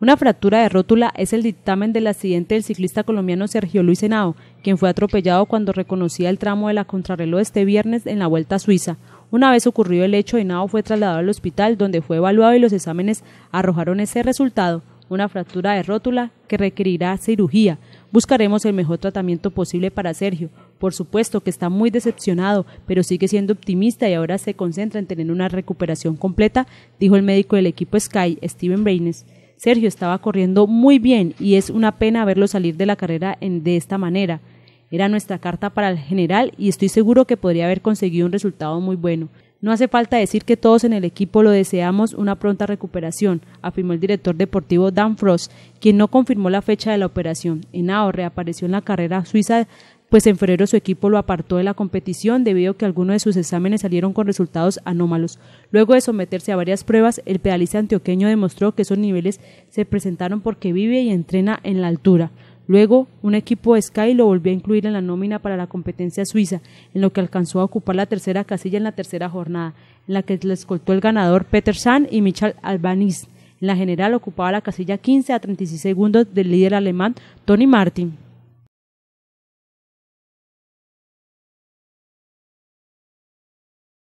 Una fractura de rótula es el dictamen del accidente del ciclista colombiano Sergio Luis Henao, quien fue atropellado cuando reconocía el tramo de la contrarreloj este viernes en la Vuelta a Suiza. Una vez ocurrido el hecho, Henao fue trasladado al hospital donde fue evaluado y los exámenes arrojaron ese resultado, una fractura de rótula que requerirá cirugía. Buscaremos el mejor tratamiento posible para Sergio. Por supuesto que está muy decepcionado, pero sigue siendo optimista y ahora se concentra en tener una recuperación completa, dijo el médico del equipo Sky, Steven Breines. Sergio estaba corriendo muy bien y es una pena verlo salir de la carrera en, de esta manera. Era nuestra carta para el general y estoy seguro que podría haber conseguido un resultado muy bueno. No hace falta decir que todos en el equipo lo deseamos una pronta recuperación, afirmó el director deportivo Dan Frost, quien no confirmó la fecha de la operación. Enao reapareció en la carrera suiza pues en febrero su equipo lo apartó de la competición debido a que algunos de sus exámenes salieron con resultados anómalos. Luego de someterse a varias pruebas, el pedalista antioqueño demostró que esos niveles se presentaron porque vive y entrena en la altura. Luego, un equipo de Sky lo volvió a incluir en la nómina para la competencia suiza, en lo que alcanzó a ocupar la tercera casilla en la tercera jornada, en la que le escoltó el ganador Peter Sand y Michel Albanis. En la general ocupaba la casilla 15 a 36 segundos del líder alemán Tony Martin.